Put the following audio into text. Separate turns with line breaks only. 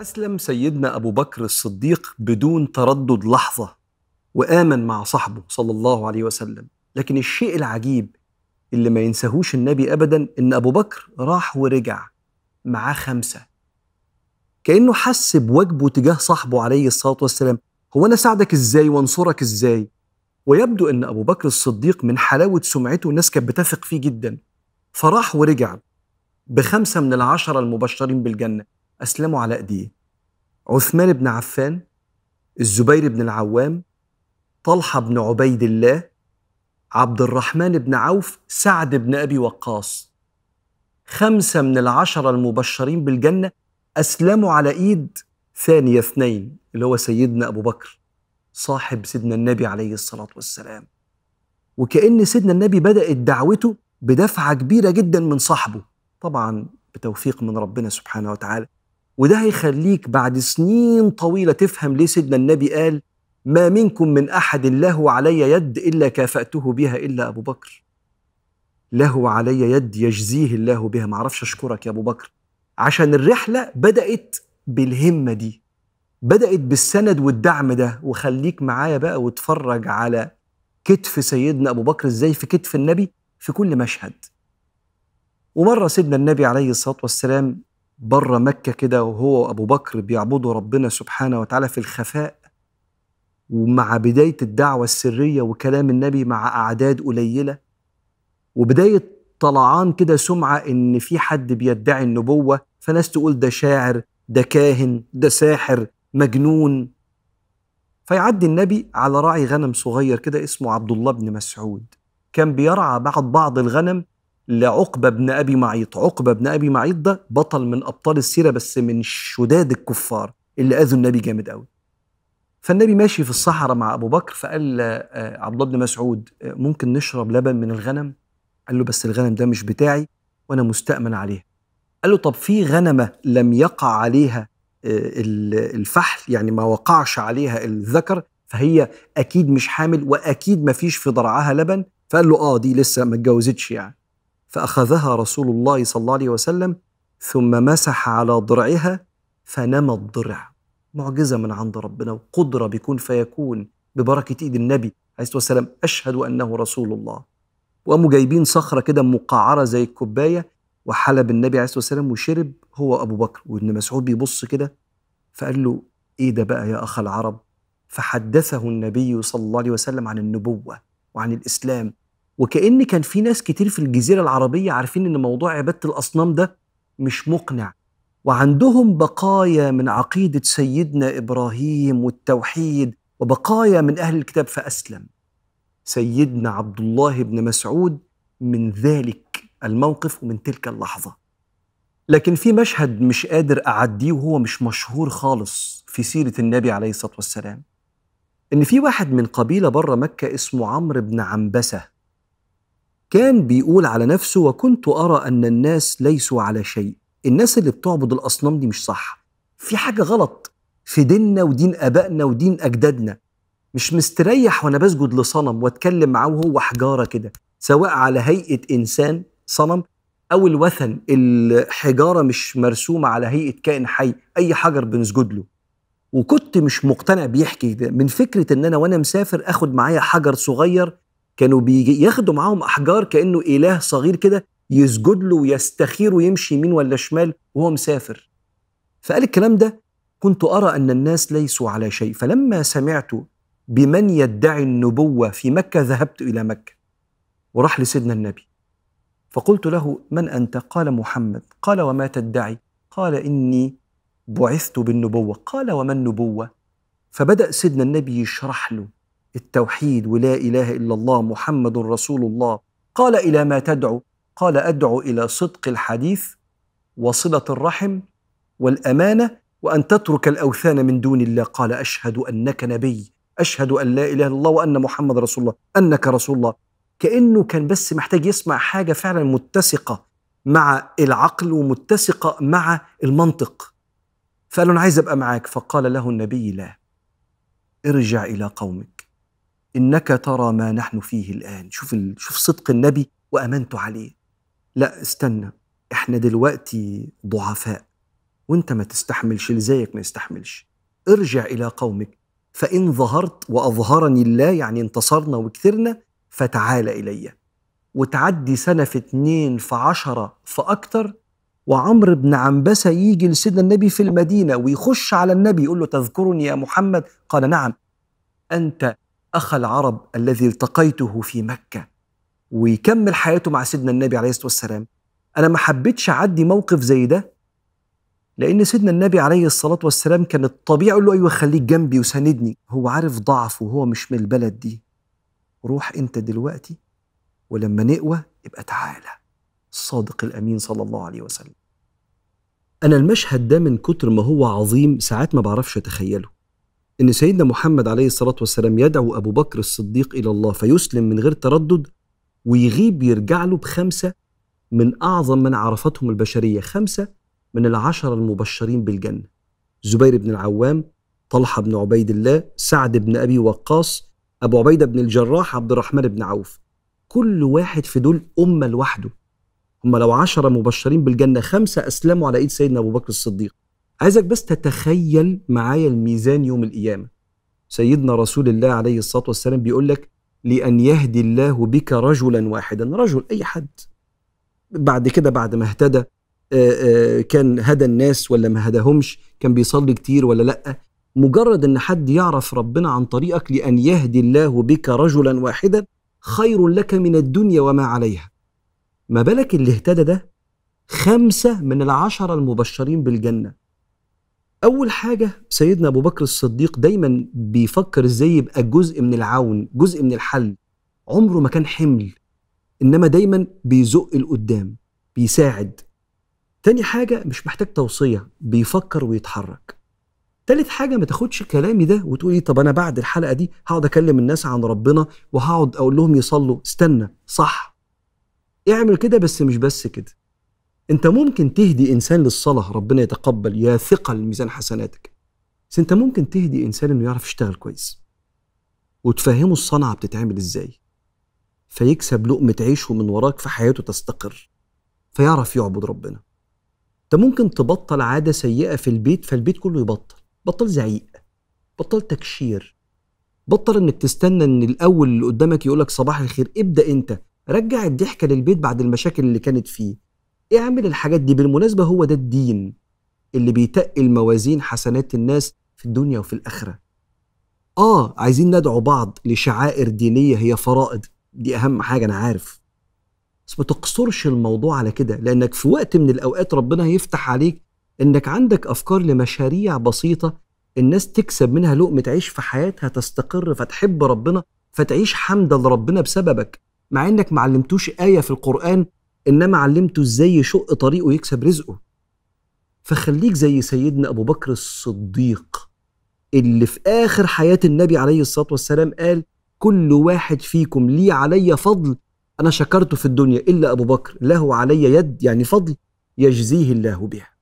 أسلم سيدنا أبو بكر الصديق بدون تردد لحظة وآمن مع صاحبه صلى الله عليه وسلم لكن الشيء العجيب اللي ما ينساهوش النبي أبدا إن أبو بكر راح ورجع معاه خمسة كأنه حس بواجبه تجاه صاحبه عليه الصلاة والسلام هو أنا ساعدك إزاي وانصرك إزاي ويبدو أن أبو بكر الصديق من حلاوة سمعته الناس كانت بتثق فيه جدا فراح ورجع بخمسة من العشرة المبشرين بالجنة أسلموا على أيديه عثمان بن عفان الزبير بن العوام طلحة بن عبيد الله عبد الرحمن بن عوف سعد بن أبي وقاص خمسة من العشرة المبشرين بالجنة أسلموا على إيد ثاني اثنين اللي هو سيدنا أبو بكر صاحب سيدنا النبي عليه الصلاة والسلام وكأن سيدنا النبي بدأت دعوته بدفعة كبيرة جدا من صاحبه طبعا بتوفيق من ربنا سبحانه وتعالى وده هيخليك بعد سنين طويله تفهم ليه سيدنا النبي قال ما منكم من احد له علي يد الا كافاته بها الا ابو بكر له علي يد يجزيه الله بها معرفش اشكرك يا ابو بكر عشان الرحله بدات بالهمه دي بدات بالسند والدعم ده وخليك معايا بقى واتفرج على كتف سيدنا ابو بكر ازاي في كتف النبي في كل مشهد ومره سيدنا النبي عليه الصلاه والسلام بره مكة كده وهو وأبو بكر بيعبدوا ربنا سبحانه وتعالى في الخفاء ومع بداية الدعوة السرية وكلام النبي مع أعداد قليلة وبداية طلعان كده سمعة إن في حد بيدعي النبوة فناس تقول ده شاعر ده كاهن ده ساحر مجنون فيعدي النبي على راعي غنم صغير كده اسمه عبد الله بن مسعود كان بيرعى بعض بعض الغنم لعقبة بن أبي معيط عقبة بن أبي معيط ده بطل من أبطال السيرة بس من شداد الكفار اللي أذوا النبي جامد قوي فالنبي ماشي في الصحراء مع أبو بكر فقال آه، عبد الله بن مسعود آه، ممكن نشرب لبن من الغنم قال له بس الغنم ده مش بتاعي وأنا مستأمن عليه قال له طب في غنمة لم يقع عليها آه، الفحل يعني ما وقعش عليها الذكر فهي أكيد مش حامل وأكيد ما فيش في ضرعها لبن فقال له آه دي لسه ما اتجوزتش يعني فأخذها رسول الله صلى الله عليه وسلم ثم مسح على ضرعها فنمى الضرع معجزة من عند ربنا وقدرة بيكون فيكون ببركة إيد النبي عليه الصلاة والسلام أشهد أنه رسول الله وقاموا جايبين صخرة كده مقعرة زي الكوباية وحلب النبي عليه الصلاة والسلام وشرب هو أبو بكر وابن مسعود بيبص كده فقال له إيه ده بقى يا أخ العرب فحدثه النبي صلى الله عليه وسلم عن النبوة وعن الإسلام وكأن كان في ناس كتير في الجزيرة العربية عارفين إن موضوع عبادة الأصنام ده مش مقنع وعندهم بقايا من عقيدة سيدنا إبراهيم والتوحيد وبقايا من أهل الكتاب فأسلم سيدنا عبد الله بن مسعود من ذلك الموقف ومن تلك اللحظة لكن في مشهد مش قادر أعديه وهو مش مشهور خالص في سيرة النبي عليه الصلاة والسلام إن في واحد من قبيلة بره مكة اسمه عمرو بن عنبسة كان بيقول على نفسه وكنت أرى أن الناس ليسوا على شيء الناس اللي بتعبد الأصنام دي مش صح في حاجة غلط في ديننا ودين آبائنا ودين أجدادنا مش مستريح وأنا بسجد لصنم وأتكلم معاه وهو حجارة كده سواء على هيئة إنسان صنم أو الوثن الحجارة مش مرسومة على هيئة كائن حي أي حجر بنسجد له وكنت مش مقتنع بيحكي ده من فكرة إن أنا وأنا مسافر آخد معايا حجر صغير كانوا بيجي ياخدوا معاهم احجار كانه اله صغير كده يسجد له ويستخير ويمشي يمين ولا شمال وهو مسافر فقال الكلام ده كنت ارى ان الناس ليسوا على شيء فلما سمعت بمن يدعي النبوه في مكه ذهبت الى مكه وراح لسيدنا النبي فقلت له من انت قال محمد قال وما تدعي قال اني بعثت بالنبوه قال وما النبوه فبدا سيدنا النبي يشرح له التوحيد ولا اله الا الله محمد رسول الله قال الى ما تدعو قال ادعو الى صدق الحديث وصله الرحم والامانه وان تترك الاوثان من دون الله قال اشهد انك نبي اشهد ان لا اله الا الله وان محمد رسول الله انك رسول الله كانه كان بس محتاج يسمع حاجه فعلا متسقه مع العقل ومتسقه مع المنطق فقال له انا عايز ابقى معاك فقال له النبي لا ارجع الى قومك انك ترى ما نحن فيه الان شوف ال... شوف صدق النبي وامنت عليه لا استنى احنا دلوقتي ضعفاء وانت ما تستحملش اللي زيك ما يستحملش ارجع الى قومك فان ظهرت واظهرني الله يعني انتصرنا وكثرنا فتعال الي وتعدي سنه في اتنين في عشره في اكتر وعمرو بن عنبسه يجي لسيدنا النبي في المدينه ويخش على النبي يقول له تذكرني يا محمد قال نعم انت أخ العرب الذي التقيته في مكة ويكمل حياته مع سيدنا النبي عليه الصلاة والسلام أنا ما حبيتش أعدي موقف زي ده لأن سيدنا النبي عليه الصلاة والسلام كان الطبيعي يقول له أيوه خليك جنبي وساندني هو عارف ضعفه وهو مش من البلد دي روح أنت دلوقتي ولما نقوى ابقى تعالى الصادق الأمين صلى الله عليه وسلم أنا المشهد ده من كتر ما هو عظيم ساعات ما بعرفش أتخيله ان سيدنا محمد عليه الصلاه والسلام يدعو ابو بكر الصديق الى الله فيسلم من غير تردد ويغيب يرجع له بخمسه من اعظم من عرفتهم البشريه خمسه من العشره المبشرين بالجنه زبير بن العوام طلحه بن عبيد الله سعد بن ابي وقاص ابو عبيده بن الجراح عبد الرحمن بن عوف كل واحد في دول امه لوحده هم لو عشرة مبشرين بالجنة خمسة أسلموا على إيد سيدنا أبو بكر الصديق عايزك بس تتخيل معايا الميزان يوم القيامة سيدنا رسول الله عليه الصلاة والسلام بيقول لك لأن يهدي الله بك رجلا واحدا رجل أي حد بعد كده بعد ما اهتدى آه، آه، كان هدى الناس ولا ما هداهمش كان بيصلي كتير ولا لأ مجرد أن حد يعرف ربنا عن طريقك لأن يهدي الله بك رجلا واحدا خير لك من الدنيا وما عليها ما بالك اللي اهتدى ده خمسة من العشرة المبشرين بالجنة اول حاجه سيدنا ابو بكر الصديق دايما بيفكر ازاي يبقى جزء من العون جزء من الحل عمره ما كان حمل انما دايما بيزق لقدام بيساعد تاني حاجه مش محتاج توصيه بيفكر ويتحرك تالت حاجه ما تاخدش كلامي ده وتقولي إيه، طب انا بعد الحلقه دي هقعد اكلم الناس عن ربنا وهقعد اقول لهم يصلوا استنى صح اعمل كده بس مش بس كده انت ممكن تهدي انسان للصلاه ربنا يتقبل يا ثقل ميزان حسناتك بس انت ممكن تهدي انسان انه يعرف يشتغل كويس وتفهمه الصنعه بتتعمل ازاي فيكسب لقمه عيشه من وراك في حياته تستقر فيعرف يعبد ربنا انت ممكن تبطل عاده سيئه في البيت فالبيت كله يبطل بطل زعيق بطل تكشير بطل انك تستنى ان الاول اللي قدامك يقولك صباح الخير ابدا انت رجع الضحكه للبيت بعد المشاكل اللي كانت فيه اعمل الحاجات دي بالمناسبة هو ده الدين اللي بيتقل موازين حسنات الناس في الدنيا وفي الآخرة آه عايزين ندعو بعض لشعائر دينية هي فرائض دي أهم حاجة أنا عارف بس ما تقصرش الموضوع على كده لأنك في وقت من الأوقات ربنا هيفتح عليك إنك عندك أفكار لمشاريع بسيطة الناس تكسب منها لقمة عيش في حياتها تستقر فتحب ربنا فتعيش حمدا لربنا بسببك مع إنك معلمتوش آية في القرآن انما علمته ازاي يشق طريقه يكسب رزقه فخليك زي سيدنا ابو بكر الصديق اللي في اخر حياه النبي عليه الصلاه والسلام قال كل واحد فيكم لي علي فضل انا شكرته في الدنيا الا ابو بكر له علي يد يعني فضل يجزيه الله بها